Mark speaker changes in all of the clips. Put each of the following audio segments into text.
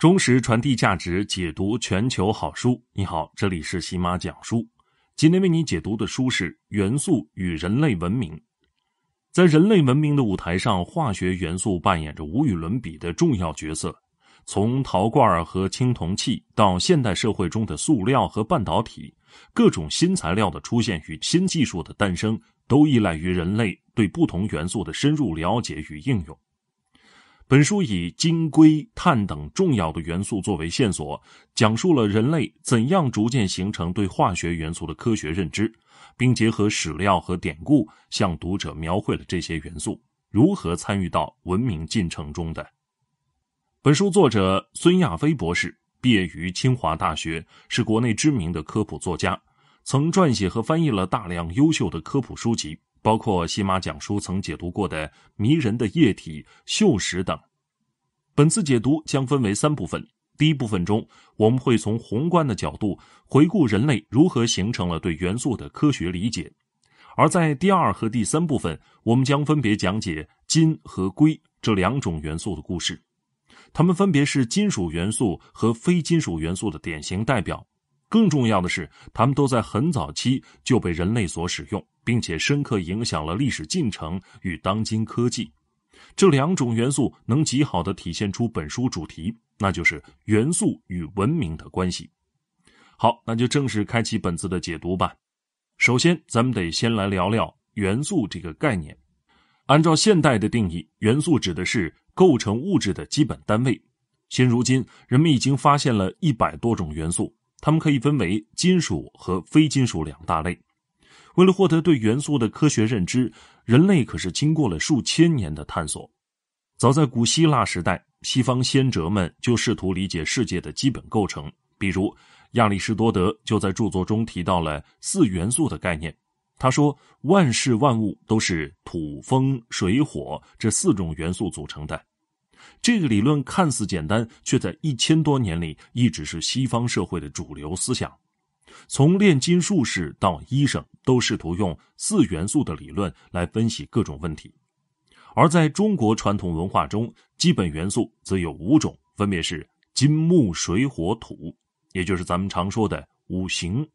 Speaker 1: 忠实传递价值，解读全球好书。你好，这里是喜马讲书。今天为你解读的书是《元素与人类文明》。在人类文明的舞台上，化学元素扮演着无与伦比的重要角色。从陶罐和青铜器到现代社会中的塑料和半导体，各种新材料的出现与新技术的诞生，都依赖于人类对不同元素的深入了解与应用。本书以金、硅、碳等重要的元素作为线索，讲述了人类怎样逐渐形成对化学元素的科学认知，并结合史料和典故，向读者描绘了这些元素如何参与到文明进程中的。本书作者孙亚飞博士毕业于清华大学，是国内知名的科普作家，曾撰写和翻译了大量优秀的科普书籍。包括西马讲书曾解读过的迷人的液体、锈蚀等。本次解读将分为三部分。第一部分中，我们会从宏观的角度回顾人类如何形成了对元素的科学理解；而在第二和第三部分，我们将分别讲解金和硅这两种元素的故事。它们分别是金属元素和非金属元素的典型代表。更重要的是，它们都在很早期就被人类所使用，并且深刻影响了历史进程与当今科技。这两种元素能极好地体现出本书主题，那就是元素与文明的关系。好，那就正式开启本次的解读吧。首先，咱们得先来聊聊元素这个概念。按照现代的定义，元素指的是构成物质的基本单位。现如今，人们已经发现了一百多种元素。它们可以分为金属和非金属两大类。为了获得对元素的科学认知，人类可是经过了数千年的探索。早在古希腊时代，西方先哲们就试图理解世界的基本构成。比如，亚里士多德就在著作中提到了四元素的概念。他说，万事万物都是土、风、水、火这四种元素组成的。这个理论看似简单，却在一千多年里一直是西方社会的主流思想。从炼金术士到医生，都试图用四元素的理论来分析各种问题。而在中国传统文化中，基本元素则有五种，分别是金、木、水、火、土，也就是咱们常说的五行。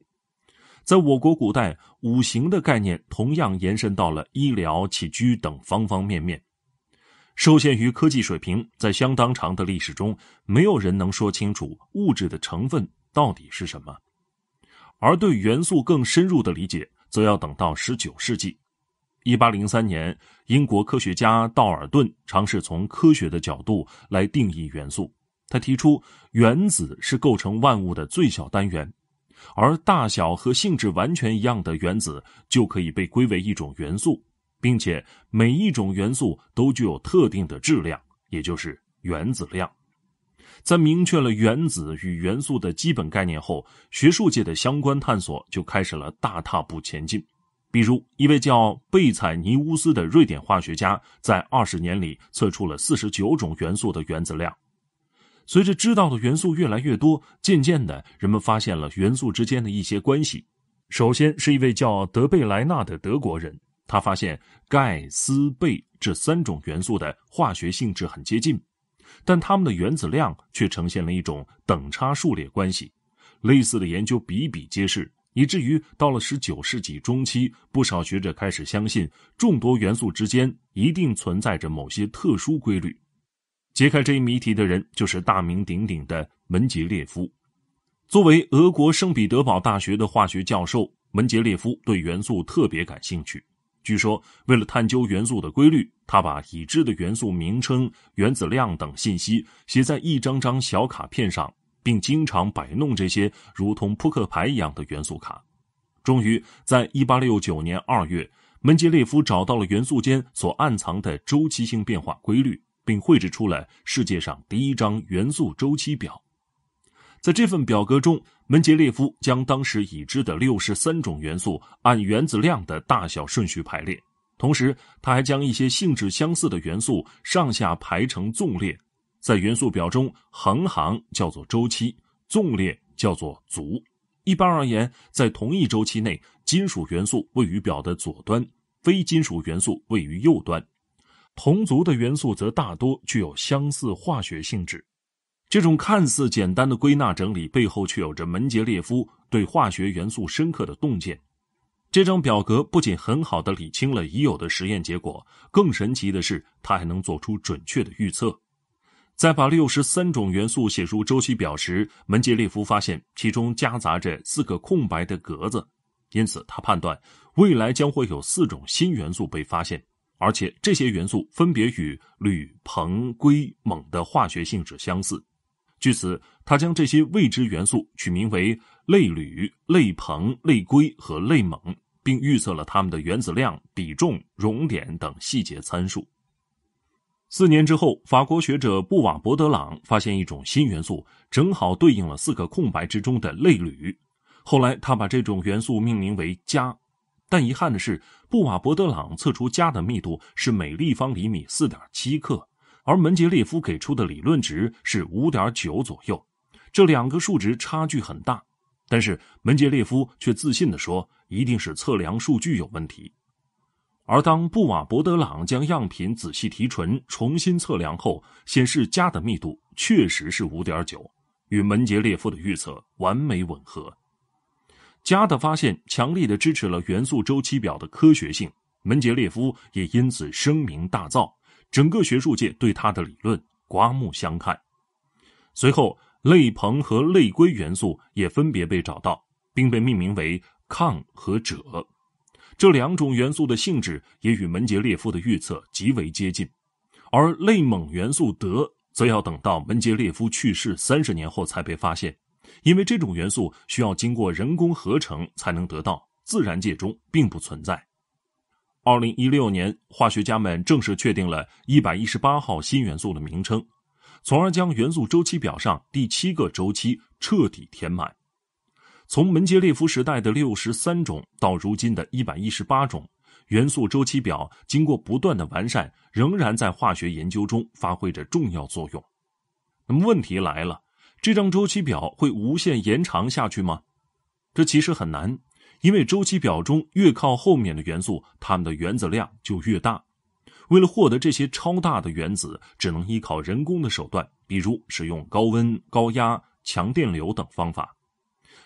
Speaker 1: 在我国古代，五行的概念同样延伸到了医疗、起居等方方面面。受限于科技水平，在相当长的历史中，没有人能说清楚物质的成分到底是什么。而对元素更深入的理解，则要等到十九世纪。一八零三年，英国科学家道尔顿尝试从科学的角度来定义元素。他提出，原子是构成万物的最小单元，而大小和性质完全一样的原子就可以被归为一种元素。并且每一种元素都具有特定的质量，也就是原子量。在明确了原子与元素的基本概念后，学术界的相关探索就开始了大踏步前进。比如，一位叫贝采尼乌斯的瑞典化学家，在二十年里测出了四十九种元素的原子量。随着知道的元素越来越多，渐渐的，人们发现了元素之间的一些关系。首先是一位叫德贝莱纳的德国人。他发现钙、锶、钡这三种元素的化学性质很接近，但它们的原子量却呈现了一种等差数列关系。类似的研究比比皆是，以至于到了19世纪中期，不少学者开始相信众多元素之间一定存在着某些特殊规律。揭开这一谜题的人就是大名鼎鼎的门捷列夫。作为俄国圣彼得堡大学的化学教授，门捷列夫对元素特别感兴趣。据说，为了探究元素的规律，他把已知的元素名称、原子量等信息写在一张张小卡片上，并经常摆弄这些如同扑克牌一样的元素卡。终于，在1869年2月，门捷列夫找到了元素间所暗藏的周期性变化规律，并绘制出了世界上第一张元素周期表。在这份表格中。门捷列夫将当时已知的六十三种元素按原子量的大小顺序排列，同时他还将一些性质相似的元素上下排成纵列。在元素表中，横行叫做周期，纵列叫做族。一般而言，在同一周期内，金属元素位于表的左端，非金属元素位于右端；同族的元素则大多具有相似化学性质。这种看似简单的归纳整理，背后却有着门捷列夫对化学元素深刻的洞见。这张表格不仅很好的理清了已有的实验结果，更神奇的是，它还能做出准确的预测。在把六十三种元素写入周期表时，门捷列夫发现其中夹杂着四个空白的格子，因此他判断未来将会有四种新元素被发现，而且这些元素分别与铝、硼、硅、锰的化学性质相似。据此，他将这些未知元素取名为类铝、类硼、类硅和类锰，并预测了它们的原子量、比重、熔点等细节参数。四年之后，法国学者布瓦伯德朗发现一种新元素，正好对应了四个空白之中的类铝。后来，他把这种元素命名为镓。但遗憾的是，布瓦伯德朗测出镓的密度是每立方厘米四点七克。而门捷列夫给出的理论值是五点九左右，这两个数值差距很大。但是门捷列夫却自信地说，一定是测量数据有问题。而当布瓦博德朗将样品仔细提纯、重新测量后，显示镓的密度确实是五点九，与门捷列夫的预测完美吻合。镓的发现强力地支持了元素周期表的科学性，门捷列夫也因此声名大噪。整个学术界对他的理论刮目相看。随后，类硼和类硅元素也分别被找到，并被命名为抗和锗。这两种元素的性质也与门捷列夫的预测极为接近。而类锰元素德则要等到门捷列夫去世三十年后才被发现，因为这种元素需要经过人工合成才能得到，自然界中并不存在。二零一六年，化学家们正式确定了一百一十八号新元素的名称，从而将元素周期表上第七个周期彻底填满。从门捷列夫时代的六十三种到如今的一百一十八种，元素周期表经过不断的完善，仍然在化学研究中发挥着重要作用。那么问题来了，这张周期表会无限延长下去吗？这其实很难。因为周期表中越靠后面的元素，它们的原子量就越大。为了获得这些超大的原子，只能依靠人工的手段，比如使用高温、高压、强电流等方法。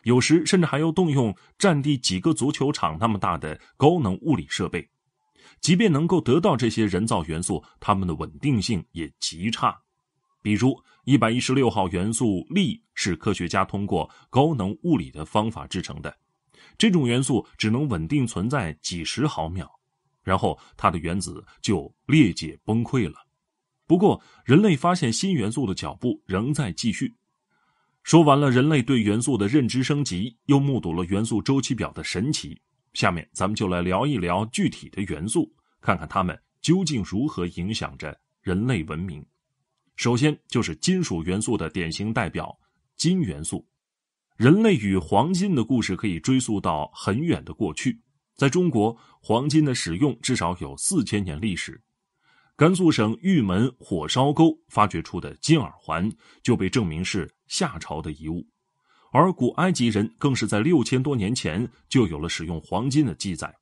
Speaker 1: 有时甚至还要动用占地几个足球场那么大的高能物理设备。即便能够得到这些人造元素，它们的稳定性也极差。比如，一百一十六号元素力是科学家通过高能物理的方法制成的。这种元素只能稳定存在几十毫秒，然后它的原子就裂解崩溃了。不过，人类发现新元素的脚步仍在继续。说完了人类对元素的认知升级，又目睹了元素周期表的神奇。下面，咱们就来聊一聊具体的元素，看看它们究竟如何影响着人类文明。首先，就是金属元素的典型代表——金元素。人类与黄金的故事可以追溯到很远的过去，在中国，黄金的使用至少有四千年历史。甘肃省玉门火烧沟发掘出的金耳环就被证明是夏朝的遗物，而古埃及人更是在六千多年前就有了使用黄金的记载。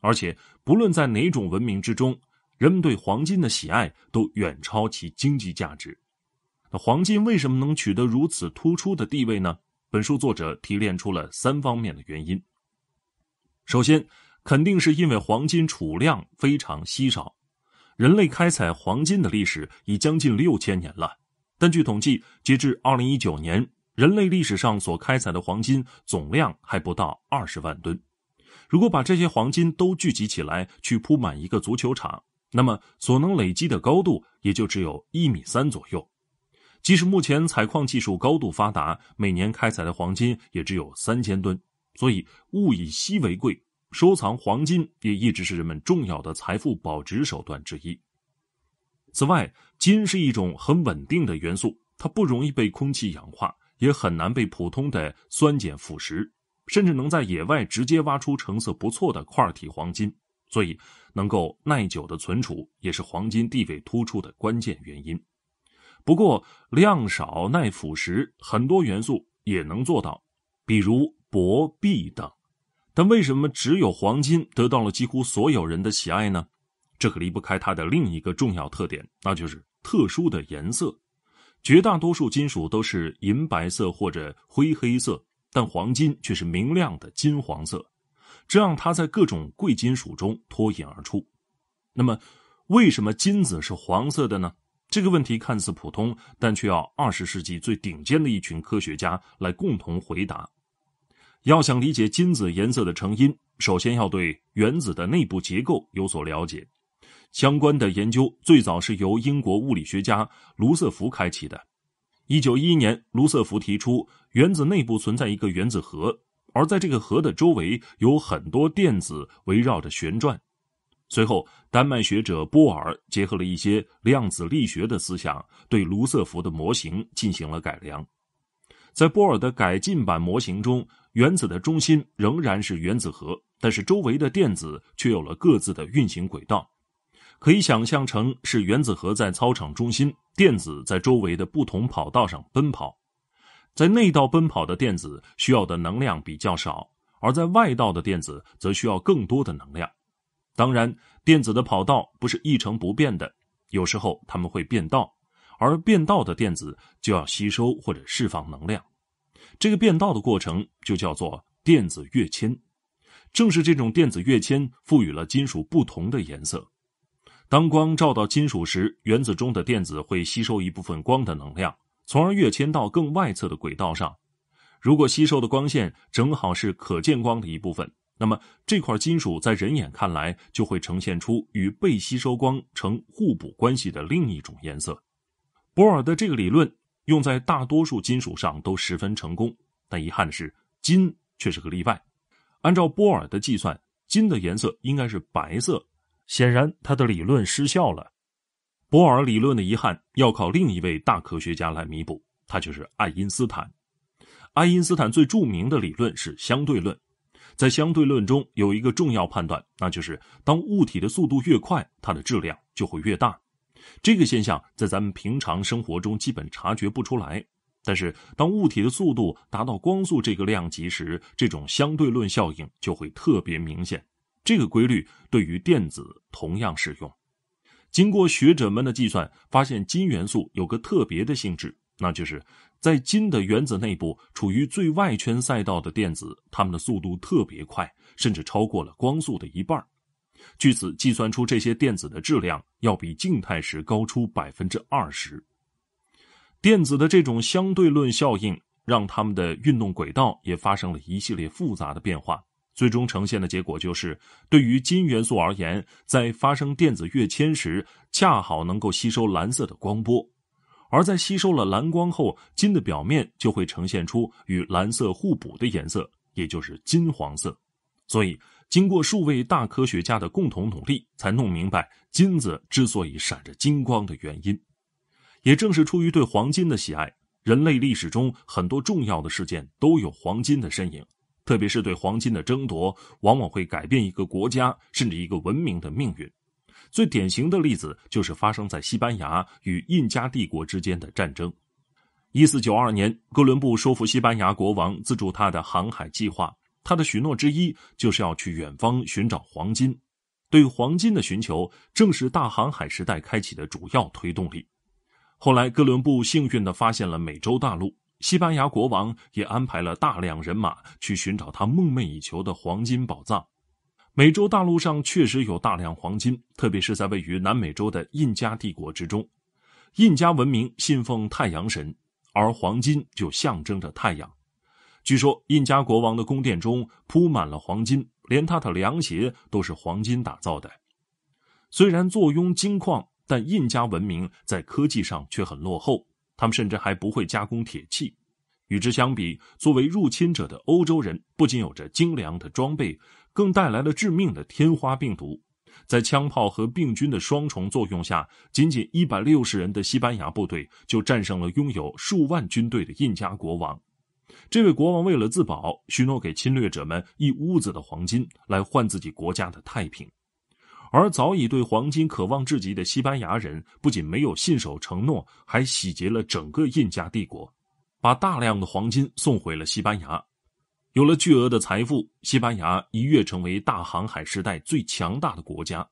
Speaker 1: 而且，不论在哪种文明之中，人们对黄金的喜爱都远超其经济价值。那黄金为什么能取得如此突出的地位呢？本书作者提炼出了三方面的原因。首先，肯定是因为黄金储量非常稀少。人类开采黄金的历史已将近六千年了，但据统计，截至二零一九年，人类历史上所开采的黄金总量还不到二十万吨。如果把这些黄金都聚集起来去铺满一个足球场，那么所能累积的高度也就只有一米三左右。即使目前采矿技术高度发达，每年开采的黄金也只有三千吨，所以物以稀为贵，收藏黄金也一直是人们重要的财富保值手段之一。此外，金是一种很稳定的元素，它不容易被空气氧化，也很难被普通的酸碱腐蚀，甚至能在野外直接挖出成色不错的块体黄金。所以，能够耐久的存储也是黄金地位突出的关键原因。不过，量少、耐腐蚀，很多元素也能做到，比如薄壁等。但为什么只有黄金得到了几乎所有人的喜爱呢？这可离不开它的另一个重要特点，那就是特殊的颜色。绝大多数金属都是银白色或者灰黑色，但黄金却是明亮的金黄色，这让它在各种贵金属中脱颖而出。那么，为什么金子是黄色的呢？这个问题看似普通，但却要二十世纪最顶尖的一群科学家来共同回答。要想理解金子颜色的成因，首先要对原子的内部结构有所了解。相关的研究最早是由英国物理学家卢瑟福开启的。一九一一年，卢瑟福提出，原子内部存在一个原子核，而在这个核的周围有很多电子围绕着旋转。随后，丹麦学者波尔结合了一些量子力学的思想，对卢瑟福的模型进行了改良。在波尔的改进版模型中，原子的中心仍然是原子核，但是周围的电子却有了各自的运行轨道，可以想象成是原子核在操场中心，电子在周围的不同跑道上奔跑。在内道奔跑的电子需要的能量比较少，而在外道的电子则需要更多的能量。当然，电子的跑道不是一成不变的，有时候它们会变道，而变道的电子就要吸收或者释放能量，这个变道的过程就叫做电子跃迁。正是这种电子跃迁赋予了金属不同的颜色。当光照到金属时，原子中的电子会吸收一部分光的能量，从而跃迁到更外侧的轨道上。如果吸收的光线正好是可见光的一部分。那么，这块金属在人眼看来就会呈现出与被吸收光成互补关系的另一种颜色。波尔的这个理论用在大多数金属上都十分成功，但遗憾的是，金却是个例外。按照波尔的计算，金的颜色应该是白色，显然他的理论失效了。波尔理论的遗憾要靠另一位大科学家来弥补，他就是爱因斯坦。爱因斯坦最著名的理论是相对论。在相对论中有一个重要判断，那就是当物体的速度越快，它的质量就会越大。这个现象在咱们平常生活中基本察觉不出来，但是当物体的速度达到光速这个量级时，这种相对论效应就会特别明显。这个规律对于电子同样适用。经过学者们的计算，发现金元素有个特别的性质，那就是。在金的原子内部，处于最外圈赛道的电子，它们的速度特别快，甚至超过了光速的一半。据此计算出，这些电子的质量要比静态时高出百分之二十。电子的这种相对论效应，让它们的运动轨道也发生了一系列复杂的变化，最终呈现的结果就是，对于金元素而言，在发生电子跃迁时，恰好能够吸收蓝色的光波。而在吸收了蓝光后，金的表面就会呈现出与蓝色互补的颜色，也就是金黄色。所以，经过数位大科学家的共同努力，才弄明白金子之所以闪着金光的原因。也正是出于对黄金的喜爱，人类历史中很多重要的事件都有黄金的身影，特别是对黄金的争夺，往往会改变一个国家甚至一个文明的命运。最典型的例子就是发生在西班牙与印加帝国之间的战争。一四九二年，哥伦布说服西班牙国王资助他的航海计划，他的许诺之一就是要去远方寻找黄金。对黄金的寻求，正是大航海时代开启的主要推动力。后来，哥伦布幸运地发现了美洲大陆，西班牙国王也安排了大量人马去寻找他梦寐以求的黄金宝藏。美洲大陆上确实有大量黄金，特别是在位于南美洲的印加帝国之中。印加文明信奉太阳神，而黄金就象征着太阳。据说印加国王的宫殿中铺满了黄金，连他的凉鞋都是黄金打造的。虽然坐拥金矿，但印加文明在科技上却很落后，他们甚至还不会加工铁器。与之相比，作为入侵者的欧洲人不仅有着精良的装备。更带来了致命的天花病毒，在枪炮和病菌的双重作用下，仅仅一百六十人的西班牙部队就战胜了拥有数万军队的印加国王。这位国王为了自保，许诺给侵略者们一屋子的黄金来换自己国家的太平。而早已对黄金渴望至极的西班牙人，不仅没有信守承诺，还洗劫了整个印加帝国，把大量的黄金送回了西班牙。有了巨额的财富，西班牙一跃成为大航海时代最强大的国家。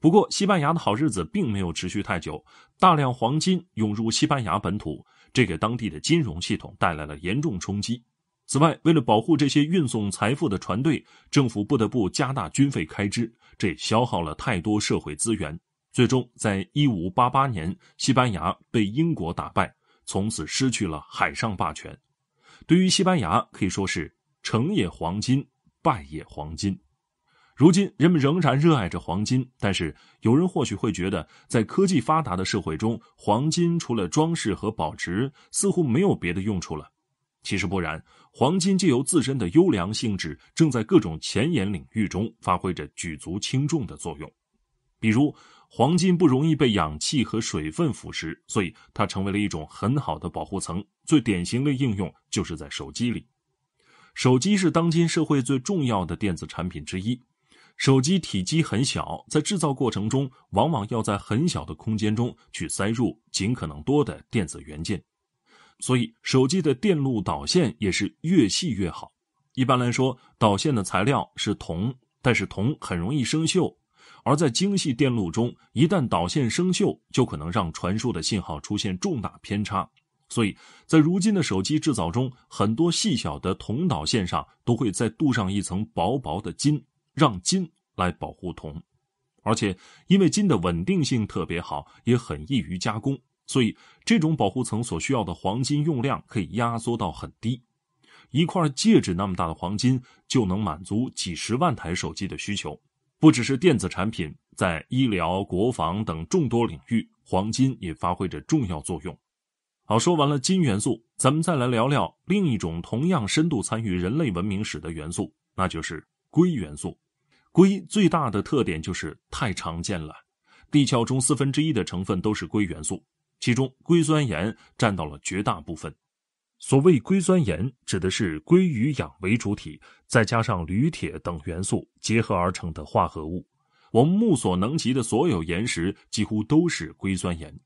Speaker 1: 不过，西班牙的好日子并没有持续太久。大量黄金涌入西班牙本土，这给当地的金融系统带来了严重冲击。此外，为了保护这些运送财富的船队，政府不得不加大军费开支，这消耗了太多社会资源。最终，在一五八八年，西班牙被英国打败，从此失去了海上霸权。对于西班牙，可以说是成也黄金，败也黄金。如今，人们仍然热爱着黄金，但是有人或许会觉得，在科技发达的社会中，黄金除了装饰和保值，似乎没有别的用处了。其实不然，黄金借由自身的优良性质，正在各种前沿领域中发挥着举足轻重的作用，比如。黄金不容易被氧气和水分腐蚀，所以它成为了一种很好的保护层。最典型的应用就是在手机里。手机是当今社会最重要的电子产品之一。手机体积很小，在制造过程中往往要在很小的空间中去塞入尽可能多的电子元件，所以手机的电路导线也是越细越好。一般来说，导线的材料是铜，但是铜很容易生锈。而在精细电路中，一旦导线生锈，就可能让传输的信号出现重大偏差。所以，在如今的手机制造中，很多细小的铜导线上都会再镀上一层薄薄的金，让金来保护铜。而且，因为金的稳定性特别好，也很易于加工，所以这种保护层所需要的黄金用量可以压缩到很低，一块戒指那么大的黄金就能满足几十万台手机的需求。不只是电子产品，在医疗、国防等众多领域，黄金也发挥着重要作用。好，说完了金元素，咱们再来聊聊另一种同样深度参与人类文明史的元素，那就是硅元素。硅最大的特点就是太常见了，地壳中四分之一的成分都是硅元素，其中硅酸盐占到了绝大部分。所谓硅酸盐，指的是硅与氧为主体，再加上铝、铁等元素结合而成的化合物。我们目所能及的所有岩石，几乎都是硅酸盐。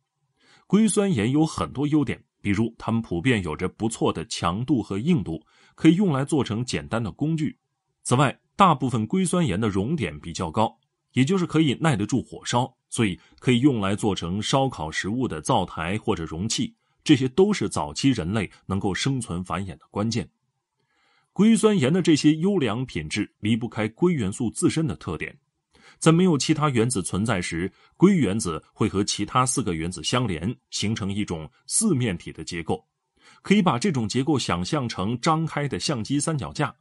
Speaker 1: 硅酸盐有很多优点，比如它们普遍有着不错的强度和硬度，可以用来做成简单的工具。此外，大部分硅酸盐的熔点比较高，也就是可以耐得住火烧，所以可以用来做成烧烤食物的灶台或者容器。这些都是早期人类能够生存繁衍的关键。硅酸盐的这些优良品质离不开硅元素自身的特点。在没有其他原子存在时，硅原子会和其他四个原子相连，形成一种四面体的结构。可以把这种结构想象成张开的相机三脚架，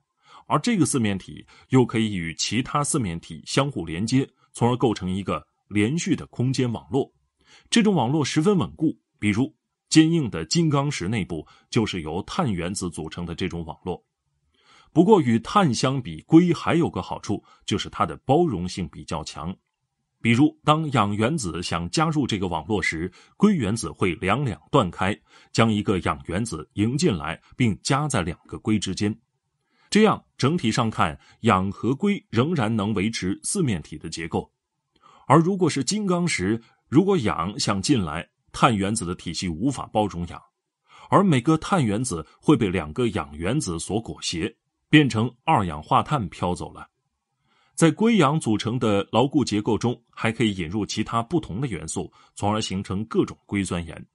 Speaker 1: 而这个四面体又可以与其他四面体相互连接，从而构成一个连续的空间网络。这种网络十分稳固，比如。坚硬的金刚石内部就是由碳原子组成的这种网络。不过与碳相比，硅还有个好处，就是它的包容性比较强。比如，当氧原子想加入这个网络时，硅原子会两两断开，将一个氧原子迎进来，并夹在两个硅之间。这样整体上看，氧和硅仍然能维持四面体的结构。而如果是金刚石，如果氧想进来，碳原子的体系无法包容氧，而每个碳原子会被两个氧原子所裹挟，变成二氧化碳飘走了。在硅氧组成的牢固结构中，还可以引入其他不同的元素，从而形成各种硅酸盐。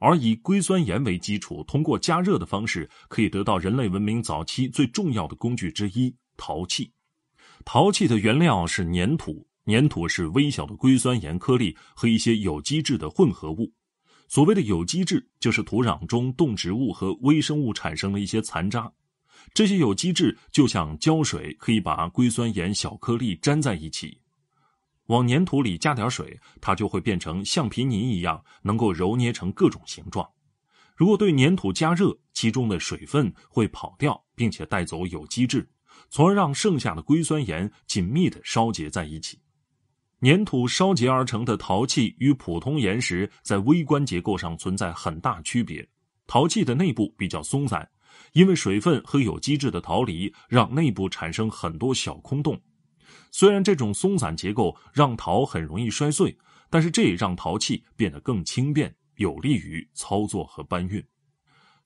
Speaker 1: 而以硅酸盐为基础，通过加热的方式，可以得到人类文明早期最重要的工具之一——陶器。陶器的原料是粘土。粘土是微小的硅酸盐颗粒和一些有机质的混合物。所谓的有机质，就是土壤中动植物和微生物产生的一些残渣。这些有机质就像胶水，可以把硅酸盐小颗粒粘在一起。往粘土里加点水，它就会变成橡皮泥一样，能够揉捏成各种形状。如果对粘土加热，其中的水分会跑掉，并且带走有机质，从而让剩下的硅酸盐紧密地烧结在一起。粘土烧结而成的陶器与普通岩石在微观结构上存在很大区别。陶器的内部比较松散，因为水分和有机质的逃离，让内部产生很多小空洞。虽然这种松散结构让陶很容易摔碎，但是这也让陶器变得更轻便，有利于操作和搬运。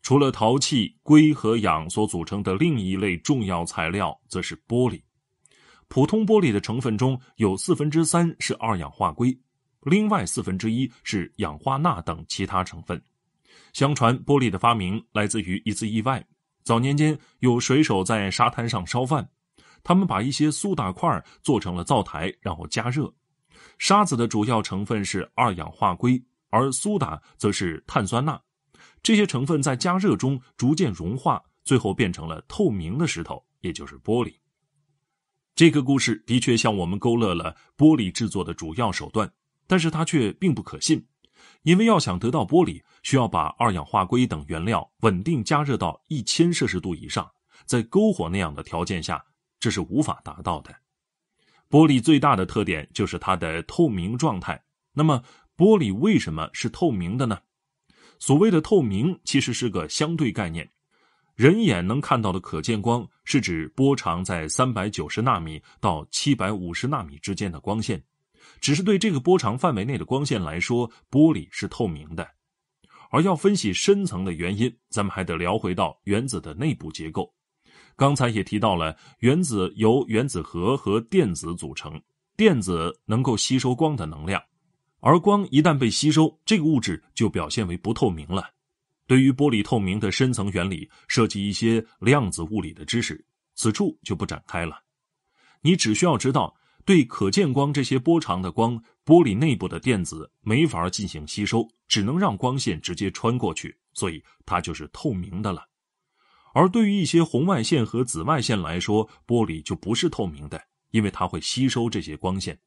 Speaker 1: 除了陶器，硅和氧所组成的另一类重要材料则是玻璃。普通玻璃的成分中有四分之三是二氧化硅，另外四分之一是氧化钠等其他成分。相传玻璃的发明来自于一次意外。早年间有水手在沙滩上烧饭，他们把一些苏打块做成了灶台，然后加热。沙子的主要成分是二氧化硅，而苏打则是碳酸钠。这些成分在加热中逐渐融化，最后变成了透明的石头，也就是玻璃。这个故事的确向我们勾勒了玻璃制作的主要手段，但是它却并不可信，因为要想得到玻璃，需要把二氧化硅等原料稳定加热到一千摄氏度以上，在篝火那样的条件下，这是无法达到的。玻璃最大的特点就是它的透明状态。那么，玻璃为什么是透明的呢？所谓的透明，其实是个相对概念。人眼能看到的可见光是指波长在三百九十纳米到七百五十纳米之间的光线，只是对这个波长范围内的光线来说，玻璃是透明的。而要分析深层的原因，咱们还得聊回到原子的内部结构。刚才也提到了，原子由原子核和电子组成，电子能够吸收光的能量，而光一旦被吸收，这个物质就表现为不透明了。对于玻璃透明的深层原理，涉及一些量子物理的知识，此处就不展开了。你只需要知道，对可见光这些波长的光，玻璃内部的电子没法进行吸收，只能让光线直接穿过去，所以它就是透明的了。而对于一些红外线和紫外线来说，玻璃就不是透明的，因为它会吸收这些光线。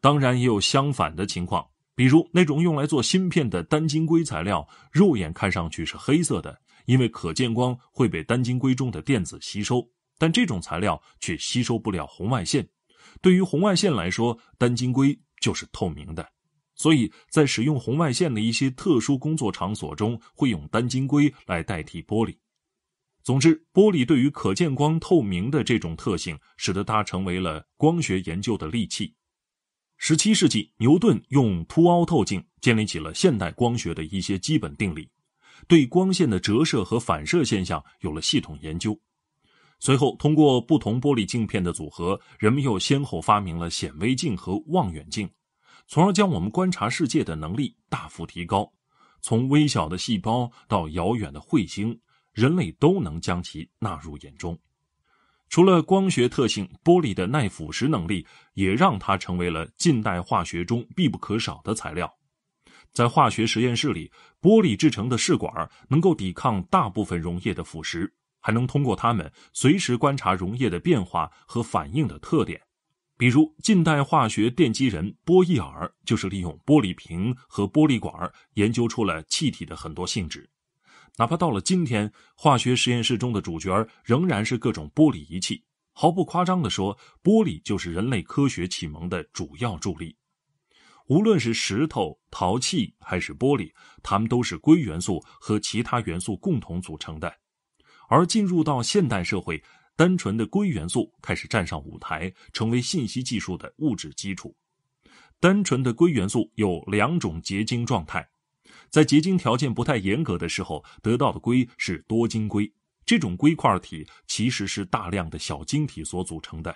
Speaker 1: 当然，也有相反的情况。比如那种用来做芯片的单晶硅材料，肉眼看上去是黑色的，因为可见光会被单晶硅中的电子吸收。但这种材料却吸收不了红外线，对于红外线来说，单晶硅就是透明的。所以在使用红外线的一些特殊工作场所中，会用单晶硅来代替玻璃。总之，玻璃对于可见光透明的这种特性，使得它成为了光学研究的利器。十七世纪，牛顿用凸凹透镜建立起了现代光学的一些基本定理，对光线的折射和反射现象有了系统研究。随后，通过不同玻璃镜片的组合，人们又先后发明了显微镜和望远镜，从而将我们观察世界的能力大幅提高。从微小的细胞到遥远的彗星，人类都能将其纳入眼中。除了光学特性，玻璃的耐腐蚀能力也让它成为了近代化学中必不可少的材料。在化学实验室里，玻璃制成的试管能够抵抗大部分溶液的腐蚀，还能通过它们随时观察溶液的变化和反应的特点。比如，近代化学奠基人波义耳就是利用玻璃瓶和玻璃管研究出了气体的很多性质。哪怕到了今天，化学实验室中的主角仍然是各种玻璃仪器。毫不夸张的说，玻璃就是人类科学启蒙的主要助力。无论是石头、陶器还是玻璃，它们都是硅元素和其他元素共同组成的。而进入到现代社会，单纯的硅元素开始站上舞台，成为信息技术的物质基础。单纯的硅元素有两种结晶状态。在结晶条件不太严格的时候，得到的硅是多晶硅。这种硅块体其实是大量的小晶体所组成的。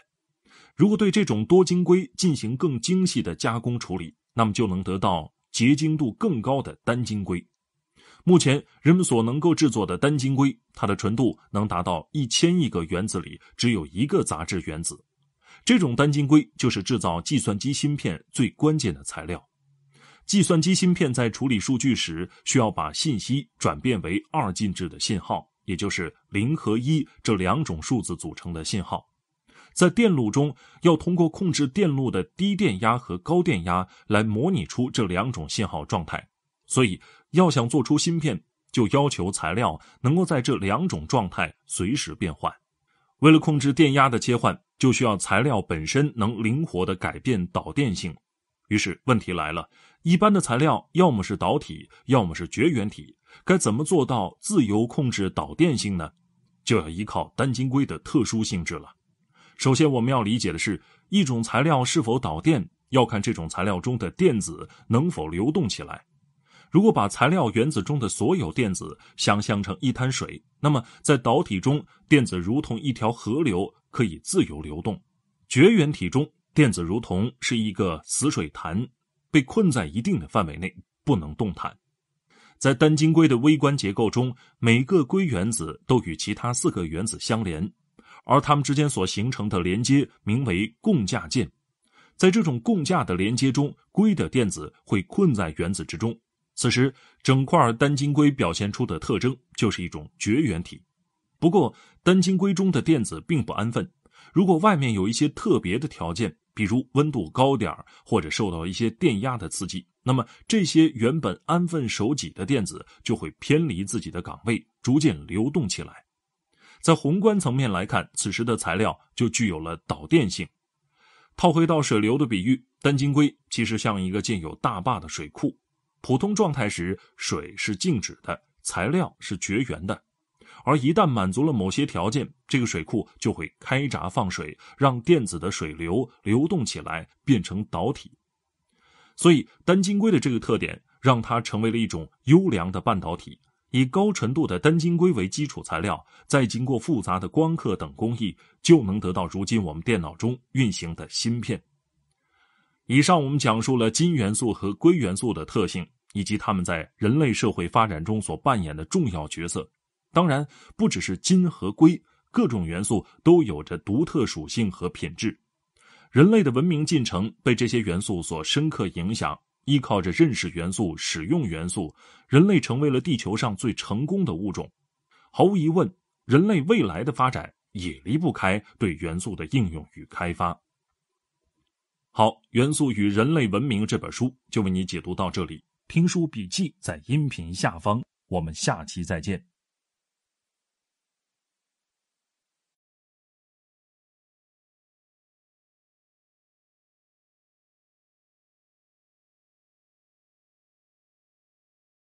Speaker 1: 如果对这种多晶硅进行更精细的加工处理，那么就能得到结晶度更高的单晶硅。目前人们所能够制作的单晶硅，它的纯度能达到一千亿个原子里只有一个杂质原子。这种单晶硅就是制造计算机芯片最关键的材料。计算机芯片在处理数据时，需要把信息转变为二进制的信号，也就是零和一这两种数字组成的信号。在电路中，要通过控制电路的低电压和高电压来模拟出这两种信号状态。所以，要想做出芯片，就要求材料能够在这两种状态随时变换。为了控制电压的切换，就需要材料本身能灵活地改变导电性。于是问题来了，一般的材料要么是导体，要么是绝缘体，该怎么做到自由控制导电性呢？就要依靠单晶硅的特殊性质了。首先，我们要理解的是一种材料是否导电，要看这种材料中的电子能否流动起来。如果把材料原子中的所有电子想象成一滩水，那么在导体中，电子如同一条河流，可以自由流动；绝缘体中。电子如同是一个死水潭，被困在一定的范围内，不能动弹。在单晶硅的微观结构中，每个硅原子都与其他四个原子相连，而它们之间所形成的连接名为共价键。在这种共价的连接中，硅的电子会困在原子之中。此时，整块单晶硅表现出的特征就是一种绝缘体。不过，单晶硅中的电子并不安分。如果外面有一些特别的条件，比如温度高点儿，或者受到一些电压的刺激，那么这些原本安分守己的电子就会偏离自己的岗位，逐渐流动起来。在宏观层面来看，此时的材料就具有了导电性。套回到水流的比喻，单晶硅其实像一个建有大坝的水库，普通状态时水是静止的，材料是绝缘的。而一旦满足了某些条件，这个水库就会开闸放水，让电子的水流流动起来，变成导体。所以，单晶硅的这个特点让它成为了一种优良的半导体。以高纯度的单晶硅为基础材料，再经过复杂的光刻等工艺，就能得到如今我们电脑中运行的芯片。以上我们讲述了金元素和硅元素的特性，以及它们在人类社会发展中所扮演的重要角色。当然，不只是金和硅，各种元素都有着独特属性和品质。人类的文明进程被这些元素所深刻影响，依靠着认识元素、使用元素，人类成为了地球上最成功的物种。毫无疑问，人类未来的发展也离不开对元素的应用与开发。好，《元素与人类文明》这本书就为你解读到这里。听书笔记在音频下方，我们下期再见。